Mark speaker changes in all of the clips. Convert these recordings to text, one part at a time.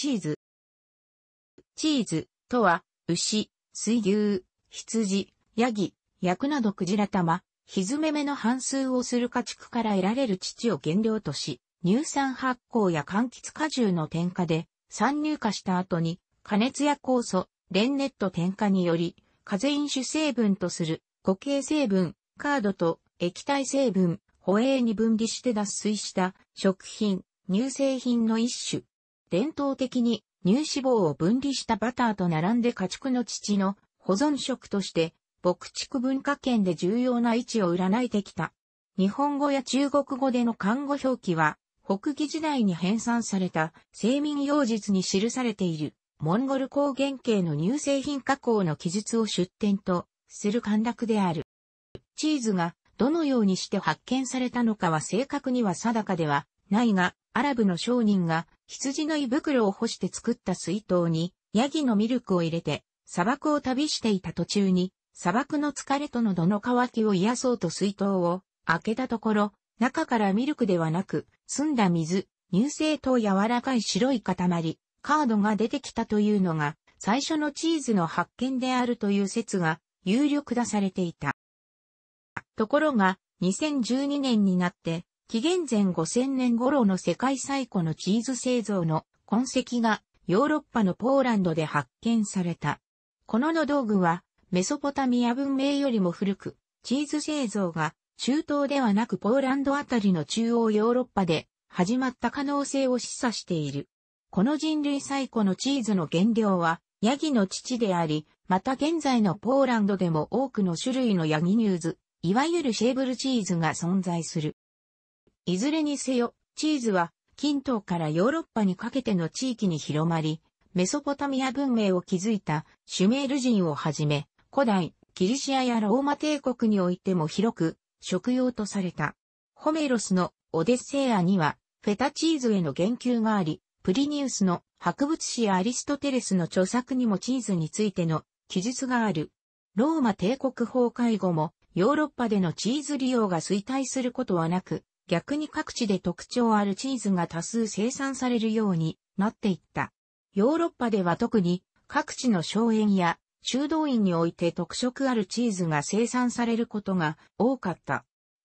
Speaker 1: チーズ。チーズとは、牛、水牛、羊、ヤギ、クなどクジラ玉、ひずめめの半数をする家畜から得られる乳を原料とし、乳酸発酵や柑橘果汁の添加で、酸乳化した後に、加熱や酵素、レンネット添加により、カゼイン成分とする固形成分、カードと液体成分、保衛に分離して脱水した食品、乳製品の一種、伝統的に乳脂肪を分離したバターと並んで家畜の乳の保存食として、牧畜文化圏で重要な位置を占えてきた。日本語や中国語での漢語表記は、北魏時代に編纂された、生民用術に記されている、モンゴル高原系の乳製品加工の記述を出典とする陥落である。チーズがどのようにして発見されたのかは正確には定かではないが、アラブの商人が羊の胃袋を干して作った水筒にヤギのミルクを入れて砂漠を旅していた途中に砂漠の疲れとのどの渇きを癒そうと水筒を開けたところ、中からミルクではなく、澄んだ水、乳製と柔らかい白い塊、カードが出てきたというのが、最初のチーズの発見であるという説が有力出されていた。ところが、2012年になって、紀元前5000年頃の世界最古のチーズ製造の痕跡がヨーロッパのポーランドで発見された。このの道具はメソポタミア文明よりも古く、チーズ製造が中東ではなくポーランドあたりの中央ヨーロッパで始まった可能性を示唆している。この人類最古のチーズの原料はヤギの乳であり、また現在のポーランドでも多くの種類のヤギニューズ、いわゆるシェーブルチーズが存在する。いずれにせよ、チーズは近東からヨーロッパにかけての地域に広まり、メソポタミア文明を築いたシュメール人をはじめ、古代、キリシアやローマ帝国においても広く食用とされた。ホメロスのオデッセイアには、フェタチーズへの言及があり、プリニウスの博物誌やアリストテレスの著作にもチーズについての記述がある。ローマ帝国崩壊後もヨーロッパでのチーズ利用が衰退することはなく、逆に各地で特徴あるチーズが多数生産されるようになっていった。ヨーロッパでは特に各地の荘園や修道院において特色あるチーズが生産されることが多かった。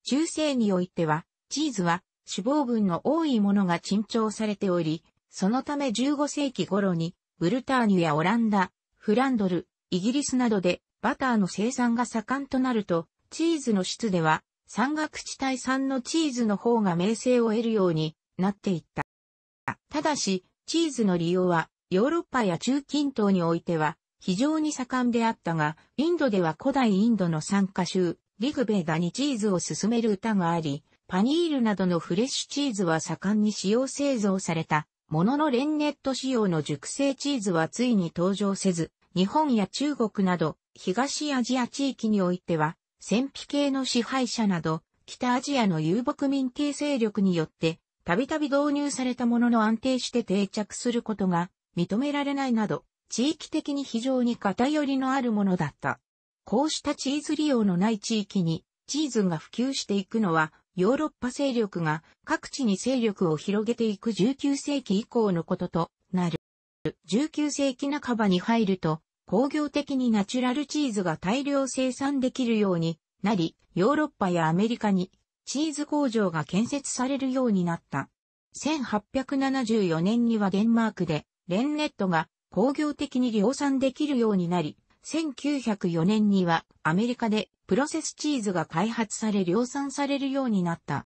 Speaker 1: 中世においては、チーズは脂肪分の多いものが珍重されており、そのため15世紀頃に、ブルターニュやオランダ、フランドル、イギリスなどでバターの生産が盛んとなると、チーズの質では山岳地帯産のチーズの方が名声を得るようになっていった。ただし、チーズの利用はヨーロッパや中近東においては非常に盛んであったが、インドでは古代インドの参加州、リグベーダにチーズを勧める歌があり、パニールなどのフレッシュチーズは盛んに使用製造された、もののレンネット仕様の熟成チーズはついに登場せず、日本や中国など東アジア地域においては戦費系の支配者など、北アジアの遊牧民系勢力によって、たびたび導入されたものの安定して定着することが認められないなど、地域的に非常に偏りのあるものだった。こうしたチーズ利用のない地域にチーズが普及していくのは、ヨーロッパ勢力が各地に勢力を広げていく19世紀以降のこととなる。19世紀半ばに入ると、工業的にナチュラルチーズが大量生産できるようになり、ヨーロッパやアメリカにチーズ工場が建設されるようになった。1874年にはデンマークでレンネットが工業的に量産できるようになり、1904年にはアメリカでプロセスチーズが開発され量産されるようになった。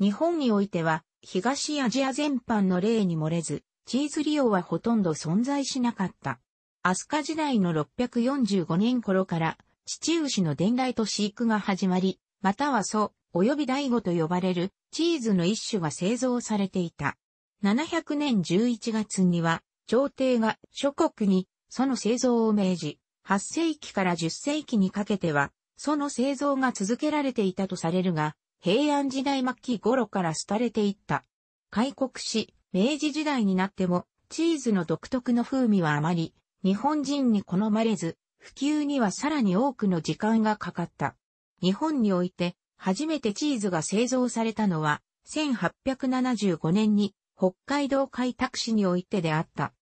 Speaker 1: 日本においては東アジア全般の例に漏れず、チーズ利用はほとんど存在しなかった。飛鳥時代の645年頃から、父牛の伝来と飼育が始まり、または祖、及び大悟と呼ばれるチーズの一種が製造されていた。700年11月には、朝廷が諸国にその製造を命じ、8世紀から10世紀にかけては、その製造が続けられていたとされるが、平安時代末期頃から廃れていった。開国し、明治時代になっても、チーズの独特の風味はあまり日本人に好まれず、普及にはさらに多くの時間がかかった。日本において、初めてチーズが製造されたのは、1875年に北海道開拓市においてであった。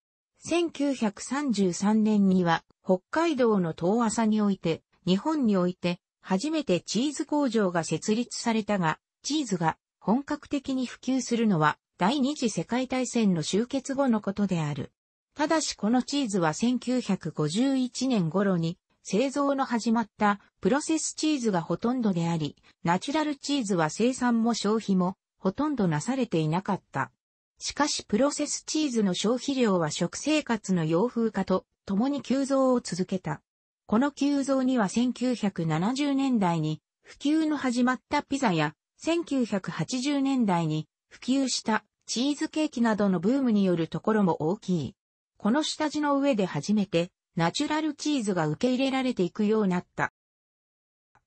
Speaker 1: 1933年には北海道の遠浅において、日本において初めてチーズ工場が設立されたが、チーズが本格的に普及するのは第二次世界大戦の終結後のことである。ただしこのチーズは1951年頃に製造の始まったプロセスチーズがほとんどであり、ナチュラルチーズは生産も消費もほとんどなされていなかった。しかしプロセスチーズの消費量は食生活の洋風化と共に急増を続けた。この急増には1970年代に普及の始まったピザや1980年代に普及したチーズケーキなどのブームによるところも大きい。この下地の上で初めて、ナチュラルチーズが受け入れられていくようになった。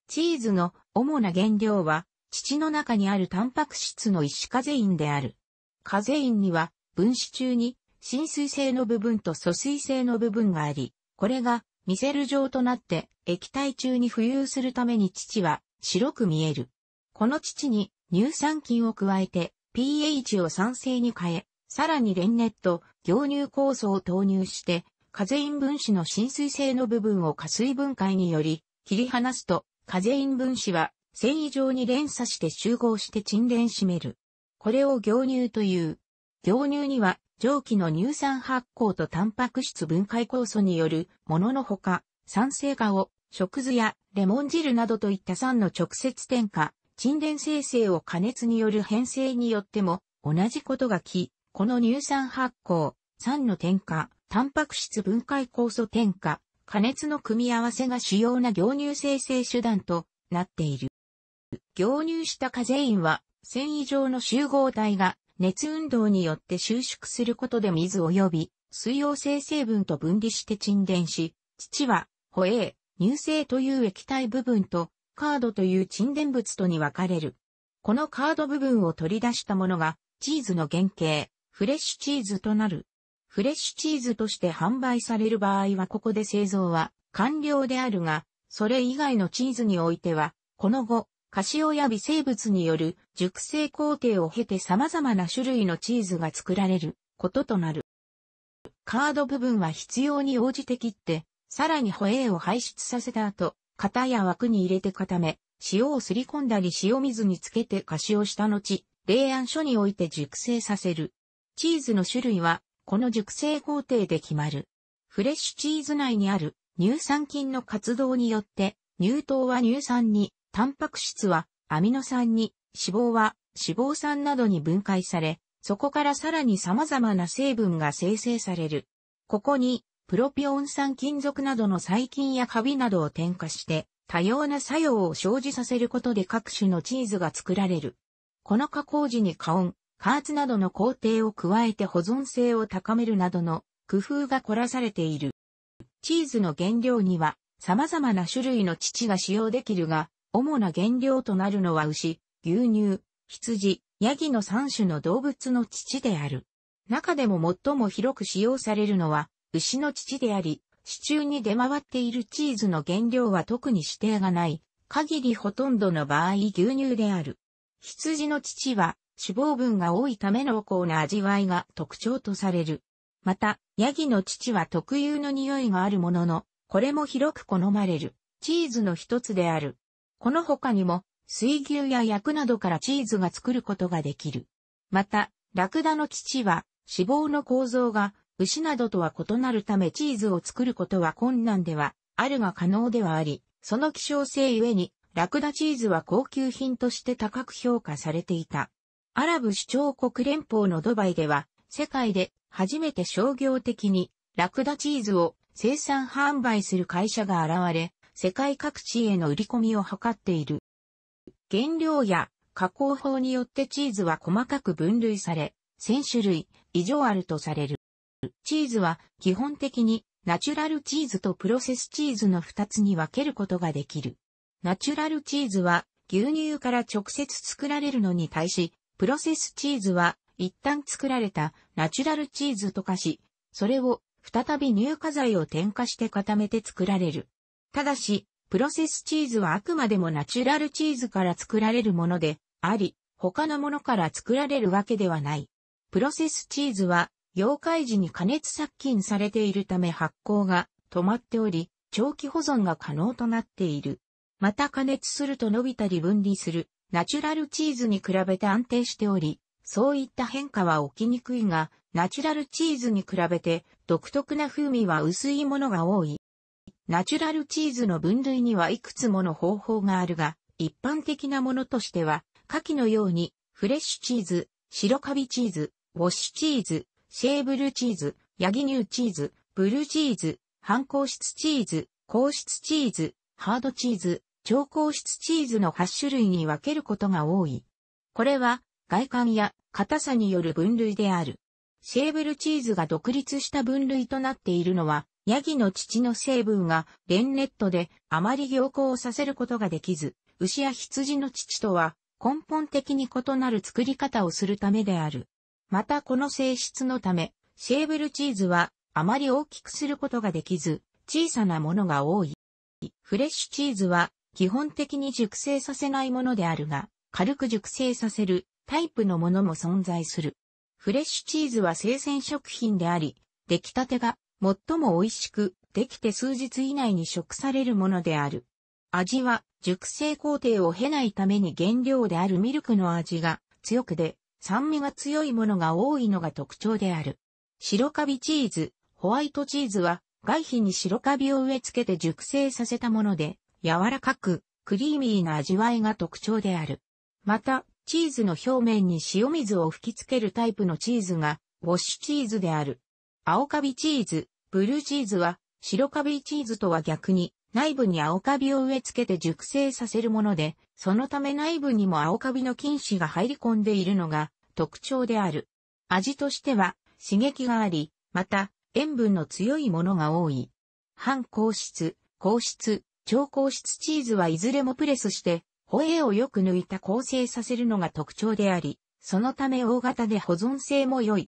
Speaker 1: チーズの主な原料は、乳の中にあるタンパク質の一種カゼインである。カゼインには、分子中に、浸水性の部分と疎水性の部分があり、これが、ミセル状となって、液体中に浮遊するために乳は、白く見える。この乳に、乳酸菌を加えて、pH を酸性に変え、さらにレンネット、凝乳酵素を投入して、カゼイン分子の浸水性の部分を加水分解により、切り離すと、カゼイン分子は繊維状に連鎖して集合して沈殿しめる。これを凝乳という。凝乳には蒸気の乳酸発酵とタンパク質分解酵素によるもののほか、酸性化を食酢やレモン汁などといった酸の直接添加、沈殿生成を加熱による変性によっても同じことが起この乳酸発酵、酸の添加、タンパク質分解酵素添加、加熱の組み合わせが主要な凝乳生成手段となっている。凝乳したカゼインは、繊維状の集合体が熱運動によって収縮することで水及び水溶性成分と分離して沈殿し、土は、ホエー、乳性という液体部分と、カードという沈殿物とに分かれる。このカード部分を取り出したものが、チーズの原型、フレッシュチーズとなる。フレッシュチーズとして販売される場合はここで製造は完了であるが、それ以外のチーズにおいては、この後、カシオや微生物による熟成工程を経て様々な種類のチーズが作られることとなる。カード部分は必要に応じて切って、さらにホエーを排出させた後、型や枠に入れて固め、塩をすり込んだり塩水につけて菓子をした後、冷暗所において熟成させる。チーズの種類は、この熟成工程で決まる。フレッシュチーズ内にある乳酸菌の活動によって、乳糖は乳酸に、タンパク質はアミノ酸に、脂肪は脂肪酸などに分解され、そこからさらに様々な成分が生成される。ここに、プロピオン酸金属などの細菌やカビなどを添加して、多様な作用を生じさせることで各種のチーズが作られる。この加工時に加温、加圧などの工程を加えて保存性を高めるなどの工夫が凝らされている。チーズの原料には様々な種類の乳が使用できるが、主な原料となるのは牛、牛乳、羊、ヤギの3種の動物の乳である。中でも最も広く使用されるのは牛の乳であり、市中に出回っているチーズの原料は特に指定がない、限りほとんどの場合牛乳である。羊の乳は脂肪分が多いため濃厚な味わいが特徴とされる。また、ヤギの乳は特有の匂いがあるものの、これも広く好まれる、チーズの一つである。この他にも、水牛や薬などからチーズが作ることができる。また、ラクダの乳は、脂肪の構造が、牛などとは異なるためチーズを作ることは困難では、あるが可能ではあり、その希少性ゆえに、ラクダチーズは高級品として高く評価されていた。アラブ首長国連邦のドバイでは、世界で初めて商業的にラクダチーズを生産販売する会社が現れ、世界各地への売り込みを図っている。原料や加工法によってチーズは細かく分類され、1000種類以上あるとされる。チーズは基本的にナチュラルチーズとプロセスチーズの2つに分けることができる。ナチュラルチーズは牛乳から直接作られるのに対し、プロセスチーズは、一旦作られたナチュラルチーズと化し、それを再び乳化剤を添加して固めて作られる。ただし、プロセスチーズはあくまでもナチュラルチーズから作られるものであり、他のものから作られるわけではない。プロセスチーズは、溶解時に加熱殺菌されているため発酵が止まっており、長期保存が可能となっている。また加熱すると伸びたり分離するナチュラルチーズに比べて安定しており、そういった変化は起きにくいが、ナチュラルチーズに比べて独特な風味は薄いものが多い。ナチュラルチーズの分類にはいくつもの方法があるが、一般的なものとしては、下記のように、フレッシュチーズ、白カビチーズ、ウォッシュチーズ、シェーブルチーズ、ヤギ乳チーズ、ブルーチーズ、半硬質チーズ、硬質チーズ、ハードチーズ、超硬質チーズの8種類に分けることが多い。これは外観や硬さによる分類である。シェーブルチーズが独立した分類となっているのは、ヤギの乳の成分がレンネットであまり凝固をさせることができず、牛や羊の乳とは根本的に異なる作り方をするためである。またこの性質のため、シェーブルチーズはあまり大きくすることができず、小さなものが多い。フレッシュチーズは基本的に熟成させないものであるが、軽く熟成させるタイプのものも存在する。フレッシュチーズは生鮮食品であり、出来たてが最も美味しく、できて数日以内に食されるものである。味は熟成工程を経ないために原料であるミルクの味が強くで、酸味が強いものが多いのが特徴である。白カビチーズ、ホワイトチーズは外皮に白カビを植え付けて熟成させたもので、柔らかく、クリーミーな味わいが特徴である。また、チーズの表面に塩水を吹きつけるタイプのチーズが、ウォッシュチーズである。青カビチーズ、ブルーチーズは、白カビチーズとは逆に、内部に青カビを植え付けて熟成させるもので、そのため内部にも青カビの菌糸が入り込んでいるのが特徴である。味としては刺激があり、また塩分の強いものが多い。半硬質、硬質、超硬質チーズはいずれもプレスして、ホエーをよく抜いた構成させるのが特徴であり、そのため大型で保存性も良い。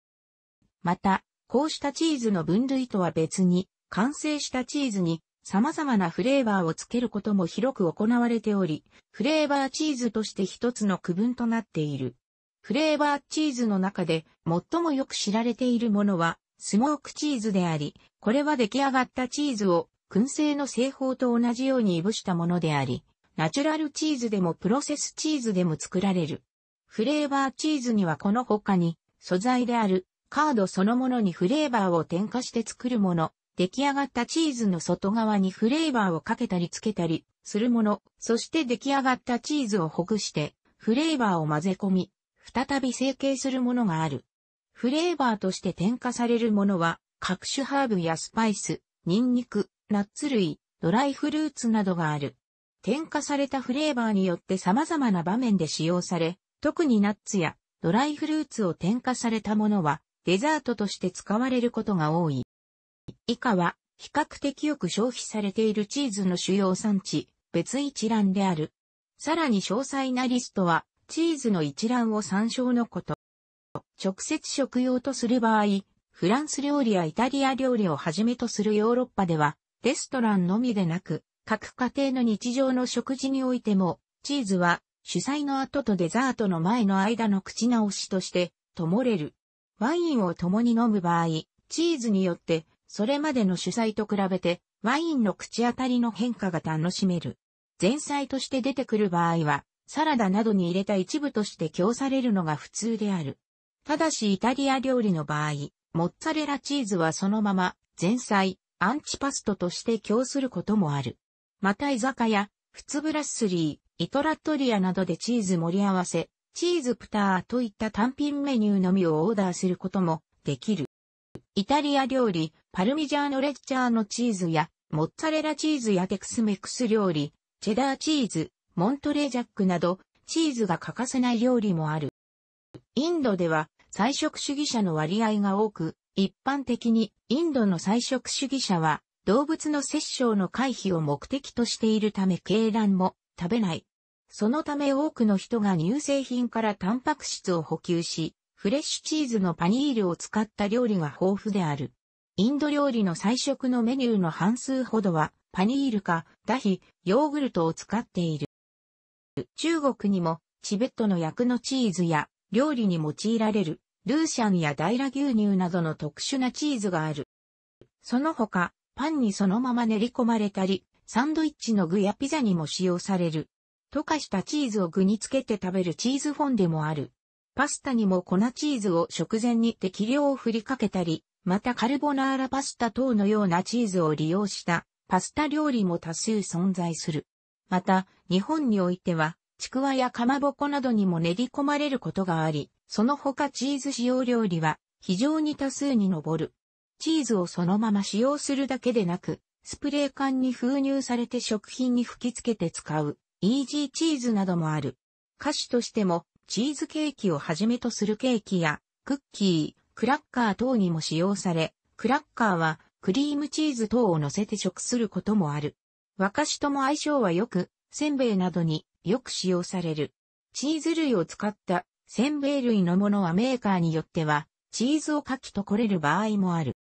Speaker 1: また、こうしたチーズの分類とは別に、完成したチーズに様々なフレーバーをつけることも広く行われており、フレーバーチーズとして一つの区分となっている。フレーバーチーズの中で最もよく知られているものは、スモークチーズであり、これは出来上がったチーズを燻製の製法と同じようにいぶしたものであり、ナチュラルチーズでもプロセスチーズでも作られる。フレーバーチーズにはこの他に、素材であるカードそのものにフレーバーを添加して作るもの、出来上がったチーズの外側にフレーバーをかけたりつけたりするもの、そして出来上がったチーズをほぐして、フレーバーを混ぜ込み、再び成形するものがある。フレーバーとして添加されるものは、各種ハーブやスパイス、ニンニク、ナッツ類、ドライフルーツなどがある。添加されたフレーバーによって様々な場面で使用され、特にナッツやドライフルーツを添加されたものはデザートとして使われることが多い。以下は比較的よく消費されているチーズの主要産地、別一覧である。さらに詳細なリストはチーズの一覧を参照のこと。直接食用とする場合、フランス料理やイタリア料理をはじめとするヨーロッパでは、レストランのみでなく、各家庭の日常の食事においても、チーズは主菜の後とデザートの前の間の口直しとして、ともれる。ワインを共に飲む場合、チーズによって、それまでの主菜と比べて、ワインの口当たりの変化が楽しめる。前菜として出てくる場合は、サラダなどに入れた一部として供されるのが普通である。ただしイタリア料理の場合、モッツァレラチーズはそのまま前菜、アンチパストとして供することもある。また居酒屋、フツブラッスリー、イトラットリアなどでチーズ盛り合わせ、チーズプターといった単品メニューのみをオーダーすることもできる。イタリア料理、パルミジャーノレッチャーのチーズや、モッツァレラチーズやテクスメックス料理、チェダーチーズ、モントレージャックなど、チーズが欠かせない料理もある。インドでは、菜食主義者の割合が多く、一般的にインドの菜食主義者は動物の殺生の回避を目的としているため鶏卵も食べない。そのため多くの人が乳製品からタンパク質を補給し、フレッシュチーズのパニールを使った料理が豊富である。インド料理の菜食のメニューの半数ほどは、パニールか、ダヒ、ヨーグルトを使っている。中国にも、チベットの薬のチーズや、料理に用いられる、ルーシャンやダイラ牛乳などの特殊なチーズがある。その他、パンにそのまま練り込まれたり、サンドイッチの具やピザにも使用される。溶かしたチーズを具につけて食べるチーズフォンデもある。パスタにも粉チーズを食前に適量を振りかけたり、またカルボナーラパスタ等のようなチーズを利用したパスタ料理も多数存在する。また、日本においては、ちくわやかまぼこなどにも練り込まれることがあり、その他チーズ使用料理は非常に多数に上る。チーズをそのまま使用するだけでなく、スプレー缶に封入されて食品に吹き付けて使う、イージーチーズなどもある。菓子としても、チーズケーキをはじめとするケーキや、クッキー、クラッカー等にも使用され、クラッカーはクリームチーズ等を乗せて食することもある。和菓子とも相性は良く、せんべいなどによく使用される。チーズ類を使ったせんべい類のものはメーカーによっては、チーズをかきとこれる場合もある。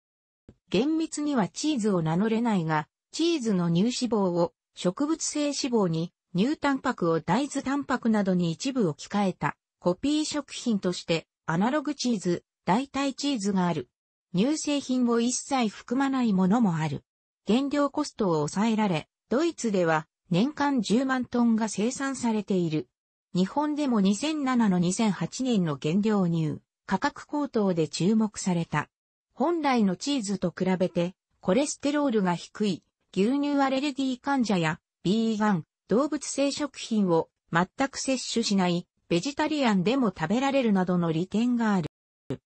Speaker 1: 厳密にはチーズを名乗れないが、チーズの乳脂肪を植物性脂肪に、乳タンパクを大豆タンパクなどに一部置き換えた、コピー食品として、アナログチーズ、代替チーズがある。乳製品を一切含まないものもある。原料コストを抑えられ、ドイツでは年間10万トンが生産されている。日本でも2007の2008年の原料乳、価格高騰で注目された。本来のチーズと比べて、コレステロールが低い、牛乳アレルギー患者や、ビーガン、動物性食品を全く摂取しない、ベジタリアンでも食べられるなどの利点がある。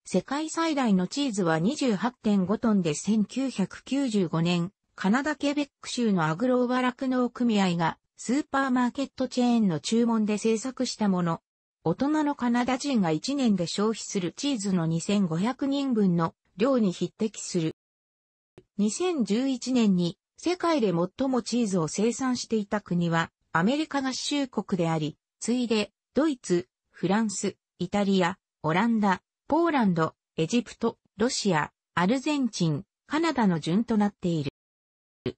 Speaker 1: 世界最大のチーズは28.5トンで1995年、カナダケベック州のアグローバ酪農組合がスーパーマーケットチェーンの注文で制作したもの。大人のカナダ人が1年で消費するチーズの2500人分の量に匹敵する。2011年に世界で最もチーズを生産していた国はアメリカ合衆国であり、ついでドイツ、フランス、イタリア、オランダ、ポーランド、エジプト、ロシア、アルゼンチン、カナダの順となっている。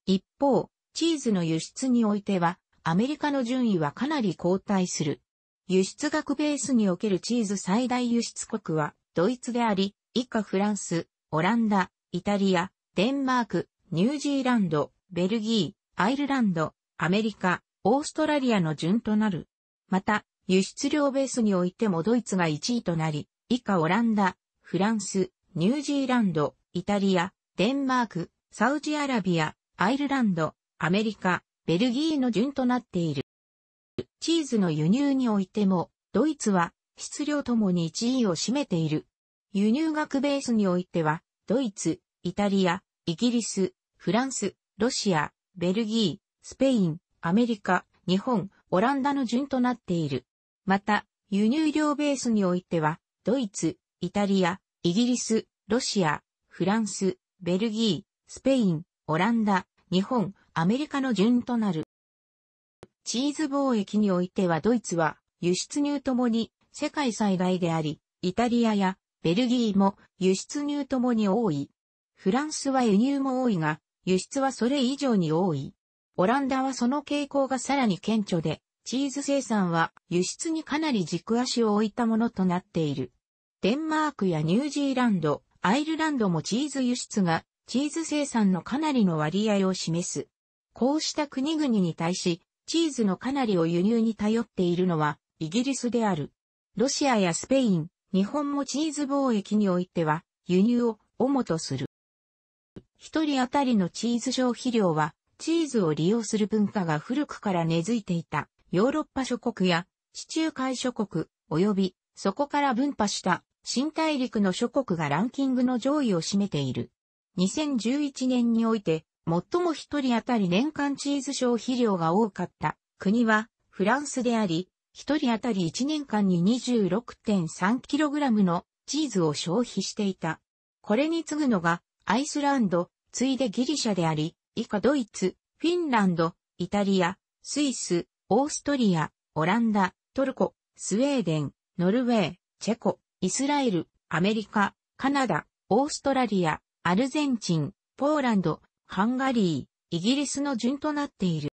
Speaker 1: 一方、チーズの輸出においてはアメリカの順位はかなり後退する。輸出額ベースにおけるチーズ最大輸出国はドイツであり、以下フランス、オランダ、イタリア、デンマーク、ニュージーランド、ベルギー、アイルランド、アメリカ、オーストラリアの順となる。また、輸出量ベースにおいてもドイツが1位となり、以下オランダ、フランス、ニュージーランド、イタリア、デンマーク、サウジアラビア、アイルランド、アメリカ、ベルギーの順となっている。チーズの輸入においても、ドイツは質量ともに1位を占めている。輸入額ベースにおいては、ドイツ、イタリア、イギリス、フランス、ロシア、ベルギー、スペイン、アメリカ、日本、オランダの順となっている。また、輸入量ベースにおいては、ドイツ、イタリア、イギリス、ロシア、フランス、ベルギー、スペイン、オランダ、日本、アメリカの順となる。チーズ貿易においてはドイツは輸出入ともに世界最大であり、イタリアやベルギーも輸出入ともに多い。フランスは輸入も多いが、輸出はそれ以上に多い。オランダはその傾向がさらに顕著で、チーズ生産は輸出にかなり軸足を置いたものとなっている。デンマークやニュージーランド、アイルランドもチーズ輸出がチーズ生産のかなりの割合を示す。こうした国々に対し、チーズのかなりを輸入に頼っているのは、イギリスである。ロシアやスペイン、日本もチーズ貿易においては、輸入を主とする。一人当たりのチーズ消費量は、チーズを利用する文化が古くから根付いていた、ヨーロッパ諸国や、地中海諸国、及び、そこから分派した新大陸の諸国がランキングの上位を占めている。2011年において最も一人当たり年間チーズ消費量が多かった国はフランスであり、一人当たり1年間に 26.3kg のチーズを消費していた。これに次ぐのがアイスランド、ついでギリシャであり、以下ドイツ、フィンランド、イタリア、スイス、オーストリア、オランダ、トルコ、スウェーデン、ノルウェー、チェコ、イスラエル、アメリカ、カナダ、オーストラリア、アルゼンチン、ポーランド、ハンガリー、イギリスの順となっている。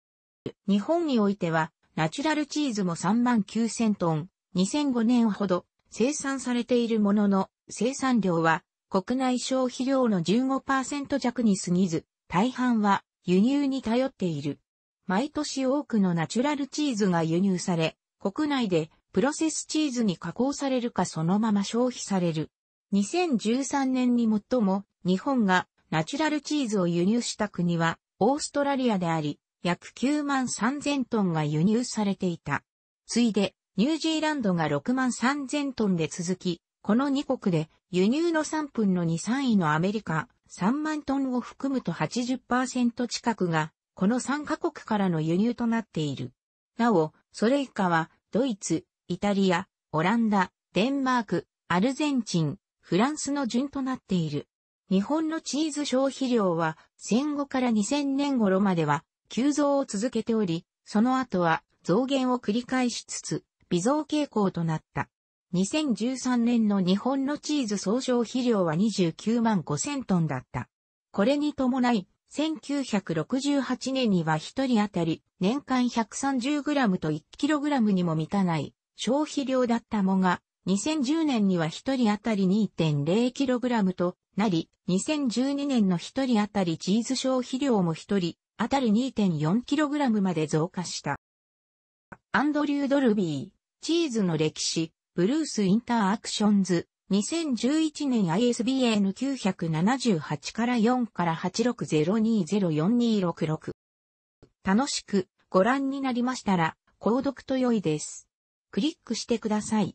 Speaker 1: 日本においては、ナチュラルチーズも3万9000トン、2005年ほど生産されているものの、生産量は国内消費量の15%弱に過ぎず、大半は輸入に頼っている。毎年多くのナチュラルチーズが輸入され、国内でプロセスチーズに加工されるかそのまま消費される。2013年に最も日本がナチュラルチーズを輸入した国は、オーストラリアであり、約9万3000トンが輸入されていた。ついで、ニュージーランドが6万3000トンで続き、この2国で輸入の3分の2、3位のアメリカ、3万トンを含むと80%近くが、この3カ国からの輸入となっている。なお、それ以下は、ドイツ、イタリア、オランダ、デンマーク、アルゼンチン、フランスの順となっている。日本のチーズ消費量は戦後から2000年頃までは急増を続けており、その後は増減を繰り返しつつ、微増傾向となった。2013年の日本のチーズ総消費量は29万5000トンだった。これに伴い、1968年には1人当たり年間 130g と 1kg にも満たない消費量だったもが、2010年には1人当たり 2.0kg となり、2012年の1人当たりチーズ消費量も1人当たり 2.4kg まで増加した。アンドリュー・ドルビー、チーズの歴史、ブルース・インターアクションズ、2011年 ISBN978 から4から8 6 0 2 0 4 2 6 6楽しくご覧になりましたら、購読と良いです。クリックしてください。